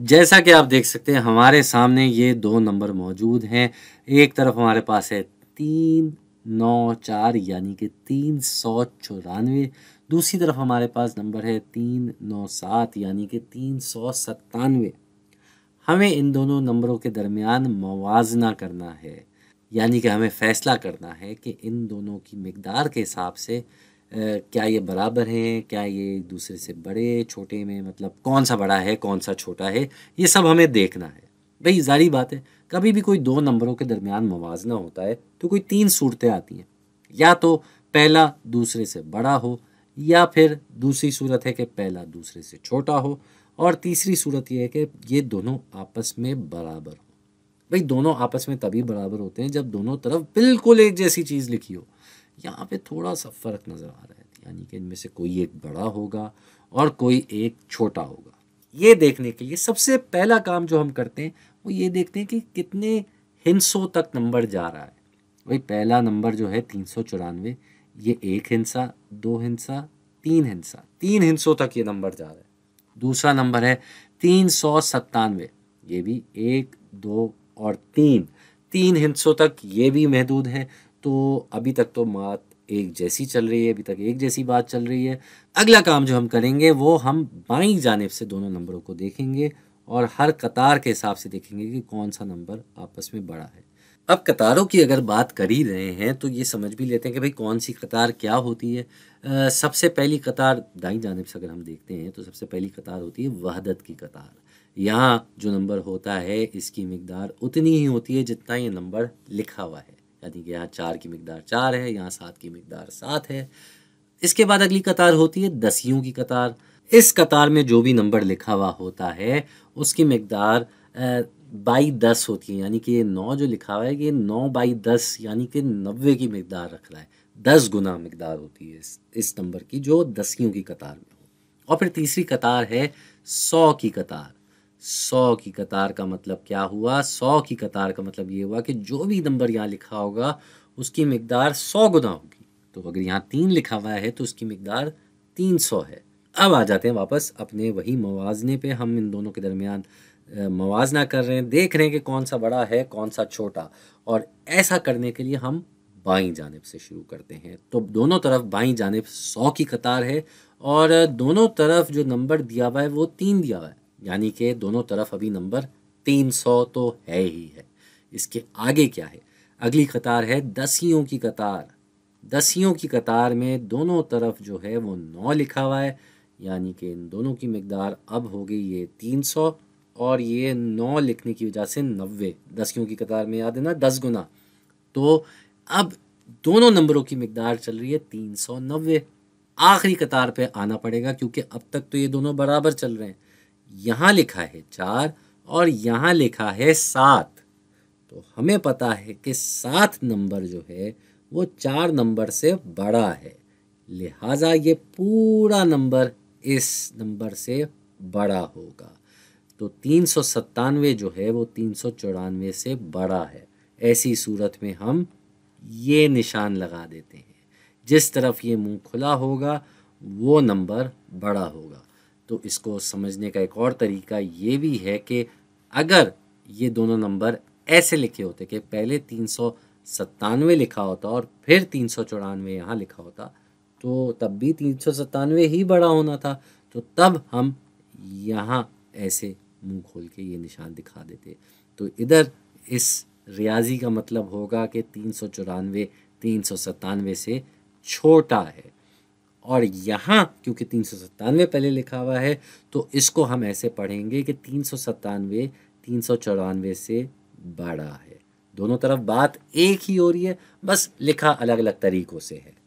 जैसा कि आप देख सकते हैं हमारे सामने ये दो नंबर मौजूद हैं एक तरफ हमारे पास है तीन नौ चार यानी कि तीन सौ चौरानवे दूसरी तरफ हमारे पास नंबर है तीन नौ सात यानी कि तीन सौ सत्तानवे हमें इन दोनों नंबरों के दरमियान मवाजना करना है यानी कि हमें फ़ैसला करना है कि इन दोनों की मकदार के हिसाब से क्या ये बराबर है क्या ये एक दूसरे से बड़े छोटे में मतलब कौन सा बड़ा है कौन सा छोटा है ये सब हमें देखना है भाई जारी बात है कभी भी कोई दो नंबरों के दरमियान मुवजना होता है तो कोई तीन सूरतें आती हैं या तो पहला दूसरे से बड़ा हो या फिर दूसरी सूरत है कि पहला दूसरे से छोटा हो और तीसरी सूरत यह है कि ये दोनों आपस में बराबर हो भाई दोनों आपस में तभी बराबर होते हैं जब दोनों तरफ बिल्कुल एक जैसी चीज़ लिखी हो यहाँ पे थोड़ा सा फ़र्क नज़र आ रहा है यानी कि इनमें से कोई एक बड़ा होगा और कोई एक छोटा होगा ये देखने के लिए सबसे पहला काम जो हम करते हैं वो ये देखते हैं कि कितने हिंसों तक नंबर जा रहा है वही पहला नंबर जो है तीन सौ चौरानवे ये एक हिंसा दो हिंसा तीन हिंसा तीन हिंसों तक ये नंबर जा रहा है दूसरा नंबर है तीन सौ सत्तानवे ये भी एक दो और तीन तीन हिंसों तक ये भी महदूद है तो अभी तक तो बात एक जैसी चल रही है अभी तक एक जैसी बात चल रही है अगला काम जो हम करेंगे वो हम बाई जानब से दोनों नंबरों को देखेंगे और हर कतार के हिसाब से देखेंगे कि कौन सा नंबर आपस में बड़ा है अब कतारों की अगर बात कर ही रहे हैं तो ये समझ भी लेते हैं कि भाई कौन सी कतार क्या होती है आ, सबसे पहली कतार दाई जानब से अगर हम देखते हैं तो सबसे पहली कतार होती है वहदत की कतार यहाँ जो नंबर होता है इसकी मकदार उतनी ही होती है जितना ये नंबर लिखा हुआ है यानी कि यहाँ चार की मकदार चार है यहाँ सात की मकदार सात है इसके बाद अगली कतार होती है दसियों की कतार इस कतार में जो भी नंबर लिखा हुआ होता है उसकी मकदार बाई दस होती है यानी कि ये नौ जो लिखा हुआ है ये नौ बाई दस यानी कि नब्बे की मकदार रख रहा है दस गुना मकदार होती है इस इस नंबर की जो दसियों की कतार में हो और फिर तीसरी कतार है सौ की कतार सौ की कतार का मतलब क्या हुआ सौ की कतार का मतलब ये हुआ कि जो भी नंबर यहाँ लिखा होगा उसकी मकदार सौ गुना होगी तो अगर यहाँ तीन लिखा हुआ है तो उसकी मकदार तीन सौ है अब आ जाते हैं वापस अपने वही मवाजने पे हम इन दोनों के दरमियान मवाजना कर रहे हैं देख रहे हैं कि कौन सा बड़ा है कौन सा छोटा और ऐसा करने के लिए हम बाई जानब से शुरू करते हैं तो दोनों तरफ बाई जानब सौ की कतार है और दोनों तरफ जो नंबर दिया हुआ है वो तीन दिया हुआ है यानी कि दोनों तरफ अभी नंबर 300 तो है ही है इसके आगे क्या है अगली कतार है दसियों की कतार दसियों की कतार में दोनों तरफ जो है वो नौ लिखा हुआ है यानी कि इन दोनों की मकदार अब हो गई ये तीन सौ और ये नौ लिखने की वजह से नब्बे दसियों की कतार में याद है ना दस गुना तो अब दोनों नंबरों की मकदार चल रही है तीन सौ नब्बे आखिरी कतार पे आना पड़ेगा क्योंकि अब तक तो ये दोनों बराबर चल रहे हैं यहाँ लिखा है चार और यहाँ लिखा है सात तो हमें पता है कि सात नंबर जो है वो चार नंबर से बड़ा है लिहाजा ये पूरा नंबर इस नंबर से बड़ा होगा तो तीन सौ सत्तानवे जो है वो तीन सौ चौरानवे से बड़ा है ऐसी सूरत में हम ये निशान लगा देते हैं जिस तरफ ये मुंह खुला होगा वो नंबर बड़ा होगा तो इसको समझने का एक और तरीका ये भी है कि अगर ये दोनों नंबर ऐसे लिखे होते कि पहले तीन सौ सत्तानवे लिखा होता और फिर तीन सौ चौरानवे यहाँ लिखा होता तो तब भी तीन सौ सत्तानवे ही बड़ा होना था तो तब हम यहाँ ऐसे मुंह खोल के ये निशान दिखा देते तो इधर इस रियाजी का मतलब होगा कि तीन सौ चौरानवे तीन सौ सत्तानवे से छोटा है और यहाँ क्योंकि तीन सौ सत्तानवे पहले लिखा हुआ है तो इसको हम ऐसे पढ़ेंगे कि तीन सौ सत्तानवे तीन सौ चौरानवे से बड़ा है दोनों तरफ बात एक ही हो रही है बस लिखा अलग अलग तरीक़ों से है